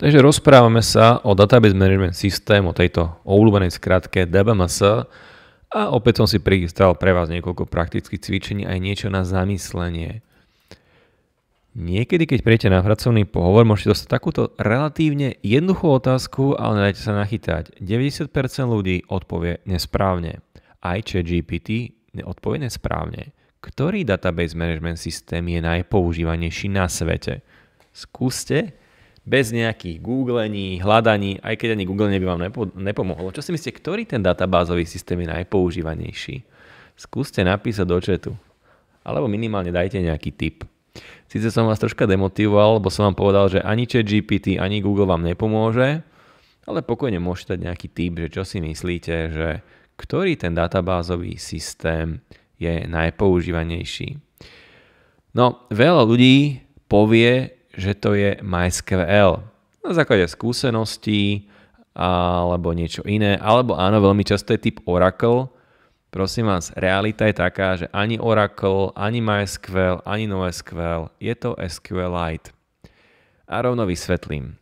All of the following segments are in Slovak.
Takže rozprávame sa o Database Management System, o tejto obľúbenej skratke DBMS a opäť som si prichystal pre vás niekoľko praktických cvičení aj niečo na zamyslenie. Niekedy, keď príjete na pracovný pohovor, môžete dostať takúto relatívne jednoduchú otázku, ale nedajte sa nachytať. 90% ľudí odpovie nesprávne. Aj ChatGPT odpovie nesprávne. Ktorý database management systém je najpoužívanejší na svete? Skúste bez nejakých googlení, hľadaní, aj keď ani googlenie by vám nepo- nepomohlo. Čo si myslíte, ktorý ten databázový systém je najpoužívanejší? Skúste napísať do četu. Alebo minimálne dajte nejaký tip. Sice som vás troška demotivoval, lebo som vám povedal, že ani chat GPT, ani Google vám nepomôže, ale pokojne môžete dať nejaký tip, že čo si myslíte, že ktorý ten databázový systém je najpoužívanejší. No, veľa ľudí povie, že to je MySQL. Na základe skúseností alebo niečo iné, alebo áno, veľmi často je typ Oracle. Prosím vás, realita je taká, že ani Oracle, ani MySQL, ani NoSQL, je to SQLite. A rovno vysvetlím.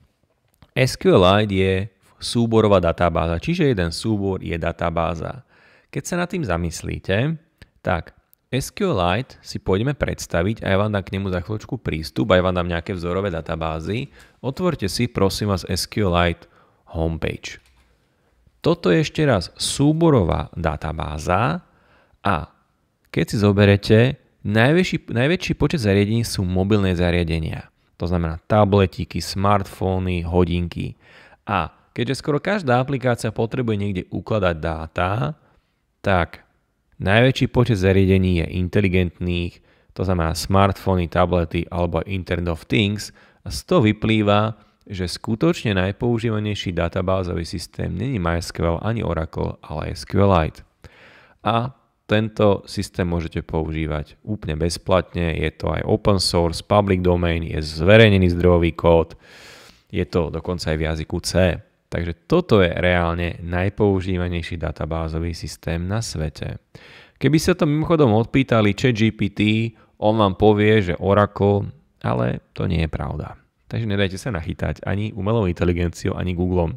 SQLite je súborová databáza, čiže jeden súbor je databáza. Keď sa nad tým zamyslíte, tak SQLite si pôjdeme predstaviť a ja vám dám k nemu za chvíľočku prístup a ja vám dám nejaké vzorové databázy. Otvorte si prosím vás SQLite homepage. Toto je ešte raz súborová databáza a keď si zoberete, najväčší, najväčší počet zariadení sú mobilné zariadenia. To znamená tabletiky, smartfóny, hodinky. A keďže skoro každá aplikácia potrebuje niekde ukladať dáta, tak Najväčší počet zariadení je inteligentných, to znamená smartfóny, tablety alebo Internet of Things a z toho vyplýva, že skutočne najpoužívanejší databázový systém není MySQL ani Oracle, ale SQLite. A tento systém môžete používať úplne bezplatne, je to aj open source, public domain, je zverejnený zdrojový kód, je to dokonca aj v jazyku C. Takže toto je reálne najpoužívanejší databázový systém na svete. Keby sa to mimochodom odpýtali ChatGPT, on vám povie, že Oracle, ale to nie je pravda. Takže nedajte sa nachytať ani umelou inteligenciou, ani google.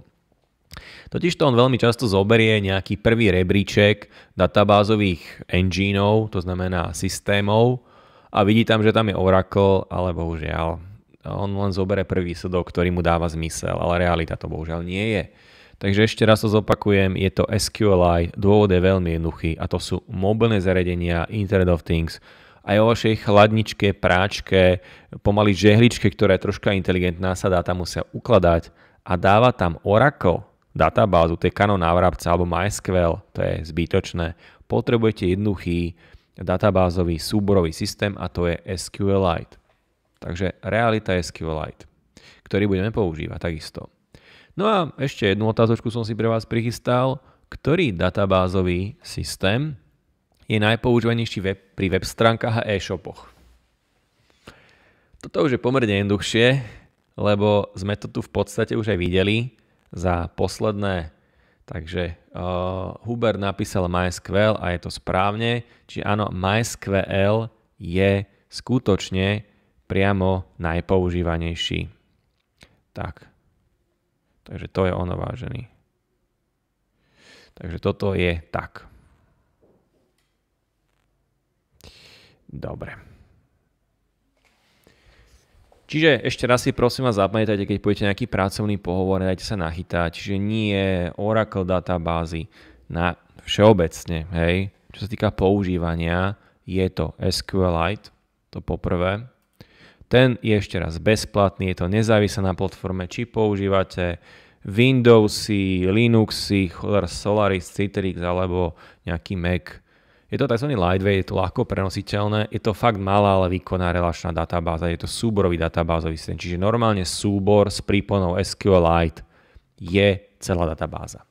Totiž to on veľmi často zoberie nejaký prvý rebríček databázových engineov, to znamená systémov, a vidí tam, že tam je Oracle, alebo žiaľ, on len zobere prvý výsledok, ktorý mu dáva zmysel, ale realita to bohužiaľ nie je. Takže ešte raz to zopakujem, je to SQLI, dôvod je veľmi jednoduchý a to sú mobilné zariadenia, Internet of Things, aj o vašej chladničke, práčke, pomaly žehličke, ktorá je troška inteligentná, sa dáta musia ukladať a dáva tam Oracle, databázu, to je Canon návrabca alebo MySQL, to je zbytočné. Potrebujete jednoduchý databázový súborový systém a to je SQLite. Takže realita je SQLite, ktorý budeme používať takisto. No a ešte jednu otázočku som si pre vás prichystal. Ktorý databázový systém je najpoužívanejší web pri web stránkach a e-shopoch? Toto už je pomerne jednoduchšie, lebo sme to tu v podstate už aj videli za posledné. Takže uh, Huber napísal MySQL a je to správne. Čiže áno, MySQL je skutočne priamo najpoužívanejší. Tak. Takže to je ono, vážený. Takže toto je tak. Dobre. Čiže ešte raz si prosím vás zapamätajte, keď pôjdete nejaký pracovný pohovor, dajte sa nachytať. Čiže nie je Oracle databázy na všeobecne, hej. Čo sa týka používania, je to SQLite, to poprvé. Ten je ešte raz bezplatný, je to nezávisle na platforme, či používate Windowsy, Linuxy, Solaris, Citrix alebo nejaký Mac. Je to tzv. lightweight, je to ľahko prenositeľné, je to fakt malá, ale výkonná relačná databáza, je to súborový databázový systém, čiže normálne súbor s príponou SQLite je celá databáza.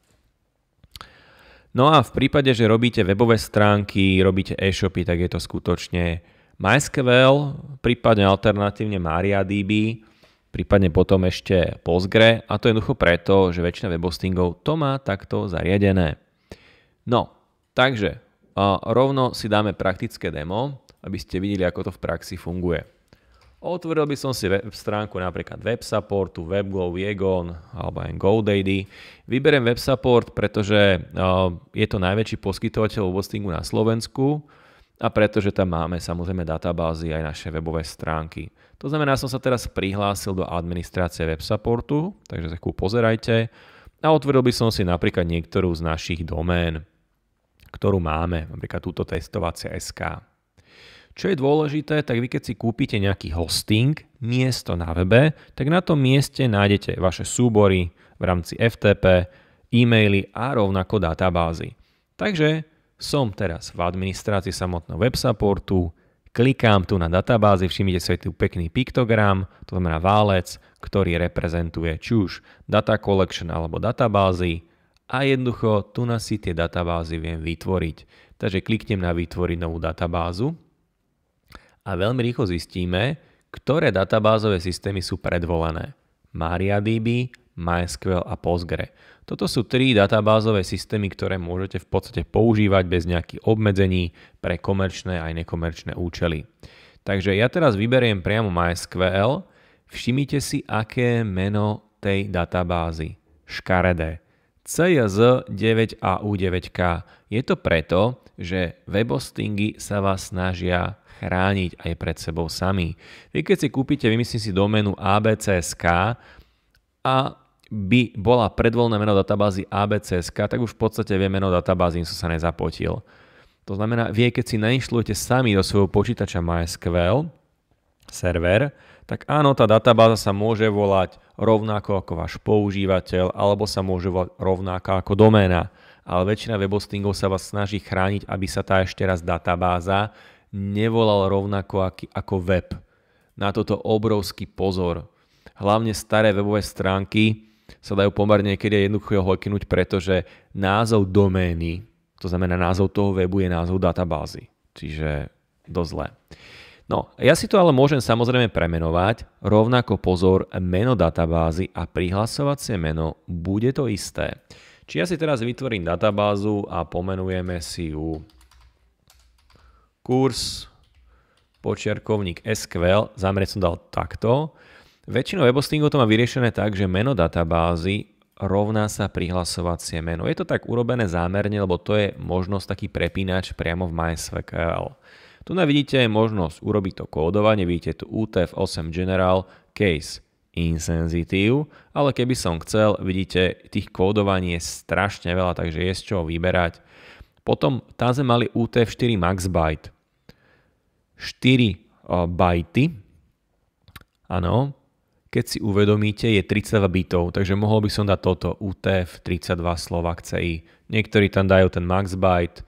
No a v prípade, že robíte webové stránky, robíte e-shopy, tak je to skutočne MySQL, prípadne alternatívne MariaDB, prípadne potom ešte Postgre a to jednoducho preto, že väčšina webhostingov to má takto zariadené. No, takže rovno si dáme praktické demo, aby ste videli, ako to v praxi funguje. Otvoril by som si web stránku napríklad WebSupportu, WebGlow, Viegon alebo aj GoDaddy. Vyberiem WebSupport, pretože je to najväčší poskytovateľ hostingu na Slovensku a pretože tam máme samozrejme databázy aj naše webové stránky. To znamená, som sa teraz prihlásil do administrácie web supportu, takže sa pozerajte a otvoril by som si napríklad niektorú z našich domén, ktorú máme, napríklad túto testovacia SK. Čo je dôležité, tak vy keď si kúpite nejaký hosting, miesto na webe, tak na tom mieste nájdete vaše súbory v rámci FTP, e-maily a rovnako databázy. Takže som teraz v administrácii samotného web supportu, klikám tu na databázy, všimnite si tu pekný piktogram, to znamená válec, ktorý reprezentuje či už data collection alebo databázy a jednoducho tu na si tie databázy viem vytvoriť. Takže kliknem na vytvoriť novú databázu a veľmi rýchlo zistíme, ktoré databázové systémy sú predvolené. MariaDB, MySQL a Postgre. Toto sú tri databázové systémy, ktoré môžete v podstate používať bez nejakých obmedzení pre komerčné aj nekomerčné účely. Takže ja teraz vyberiem priamo MySQL. Všimnite si, aké meno tej databázy. Škaredé. CJZ 9AU9K. Je to preto, že webhostingy sa vás snažia chrániť aj pred sebou sami. Vy keď si kúpite, vymyslím si doménu abc.sk, a by bola predvoľné meno databázy ABC.sk, tak už v podstate vie meno databázy, im som sa nezapotil. To znamená, vie, keď si nainštalujete sami do svojho počítača MySQL server, tak áno, tá databáza sa môže volať rovnako ako váš používateľ, alebo sa môže volať rovnako ako doména. Ale väčšina webhostingov sa vás snaží chrániť, aby sa tá ešte raz databáza nevolala rovnako ako web. Na toto obrovský pozor hlavne staré webové stránky sa dajú pomerne niekedy jednoducho hojknúť, pretože názov domény, to znamená názov toho webu je názov databázy. Čiže dosť zlé. No, ja si to ale môžem samozrejme premenovať. Rovnako pozor, meno databázy a prihlasovacie meno bude to isté. Či ja si teraz vytvorím databázu a pomenujeme si ju kurs počiarkovník SQL, zamerať som dal takto Väčšinou webhostingov to má vyriešené tak, že meno databázy rovná sa prihlasovacie meno. Je to tak urobené zámerne, lebo to je možnosť taký prepínač priamo v MySQL. Tu na vidíte možnosť urobiť to kódovanie, vidíte tu UTF-8 General Case Insensitive, ale keby som chcel, vidíte, tých kódovaní je strašne veľa, takže je z čoho vyberať. Potom tam sme mali UTF-4 Max Byte. 4 uh, eh, byty. áno, keď si uvedomíte, je 32 bitov, takže mohol by som dať toto UTF-32 Slovak CI. Niektorí tam dajú ten max byte,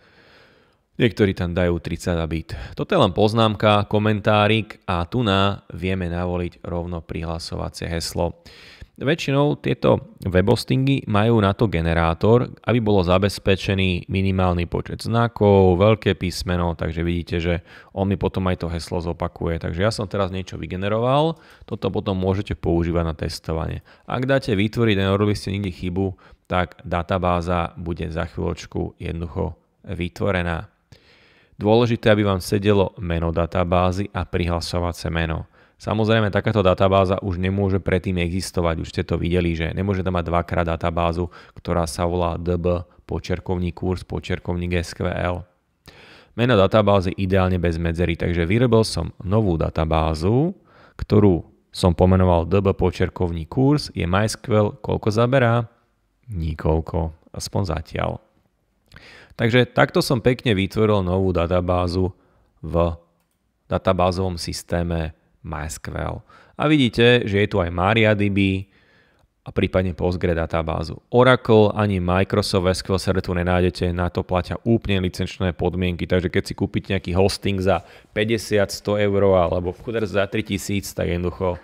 Niektorí tam dajú 30 bit. Toto je len poznámka, komentárik a tu na vieme navoliť rovno prihlasovacie heslo. Väčšinou tieto webhostingy majú na to generátor, aby bolo zabezpečený minimálny počet znakov, veľké písmeno, takže vidíte, že on mi potom aj to heslo zopakuje. Takže ja som teraz niečo vygeneroval, toto potom môžete používať na testovanie. Ak dáte vytvoriť a ste nikdy chybu, tak databáza bude za chvíľočku jednoducho vytvorená. Dôležité, aby vám sedelo meno databázy a prihlasovacie meno. Samozrejme, takáto databáza už nemôže predtým existovať, už ste to videli, že nemôže tam mať dvakrát databázu, ktorá sa volá db počerkovník kurz počerkovník SQL. Meno databázy ideálne bez medzery, takže vyrobil som novú databázu, ktorú som pomenoval db počerkovník kurz, je MySQL, koľko zaberá? Nikoľko, aspoň zatiaľ. Takže takto som pekne vytvoril novú databázu v databázovom systéme MySQL. A vidíte, že je tu aj MariaDB a prípadne Postgre databázu. Oracle ani Microsoft SQL Server tu nenájdete, na to platia úplne licenčné podmienky, takže keď si kúpite nejaký hosting za 50, 100 eur alebo v za 3000, tak jednoducho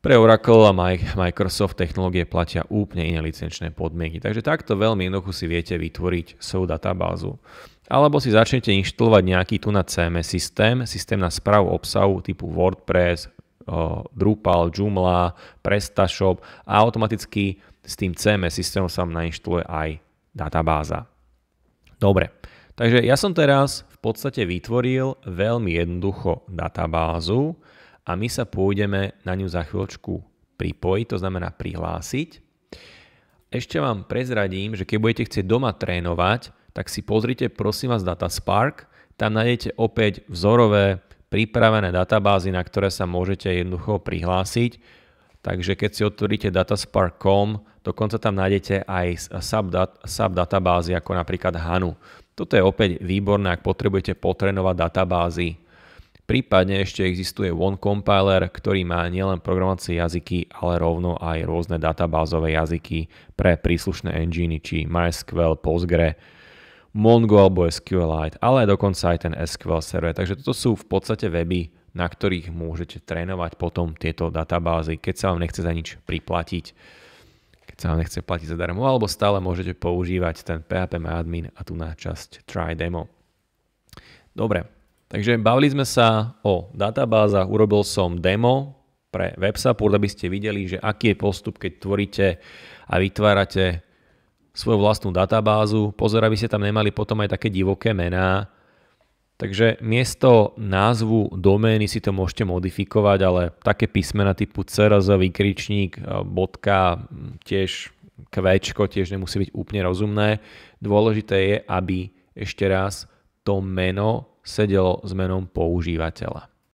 pre Oracle a Microsoft technológie platia úplne iné licenčné podmienky, takže takto veľmi jednoducho si viete vytvoriť svoju databázu. Alebo si začnete inštalovať nejaký tu na CMS systém, systém na správu obsahu typu WordPress, Drupal, Joomla, PrestaShop a automaticky s tým CMS systémom sa vám nainštaluje aj databáza. Dobre, takže ja som teraz v podstate vytvoril veľmi jednoducho databázu, a my sa pôjdeme na ňu za chvíľočku pripojiť, to znamená prihlásiť. Ešte vám prezradím, že keď budete chcieť doma trénovať, tak si pozrite prosím vás Data Spark, tam nájdete opäť vzorové pripravené databázy, na ktoré sa môžete jednoducho prihlásiť. Takže keď si otvoríte dataspark.com, dokonca tam nájdete aj subdat, sub ako napríklad Hanu. Toto je opäť výborné, ak potrebujete potrenovať databázy Prípadne ešte existuje One Compiler, ktorý má nielen programovacie jazyky, ale rovno aj rôzne databázové jazyky pre príslušné enginy, či MySQL, Postgre, Mongo alebo SQLite, ale dokonca aj ten SQL server. Takže toto sú v podstate weby, na ktorých môžete trénovať potom tieto databázy, keď sa vám nechce za nič priplatiť, keď sa vám nechce platiť zadarmo, alebo stále môžete používať ten PHP admin a tu na časť try demo. Dobre, Takže bavili sme sa o databázach, urobil som demo pre WebSapport, aby ste videli, že aký je postup, keď tvoríte a vytvárate svoju vlastnú databázu. Pozor, aby ste tam nemali potom aj také divoké mená. Takže miesto názvu domény si to môžete modifikovať, ale také písmena typu CRZ, vykričník, bodka, tiež kvečko, tiež nemusí byť úplne rozumné. Dôležité je, aby ešte raz to meno sedelo s menom používateľa.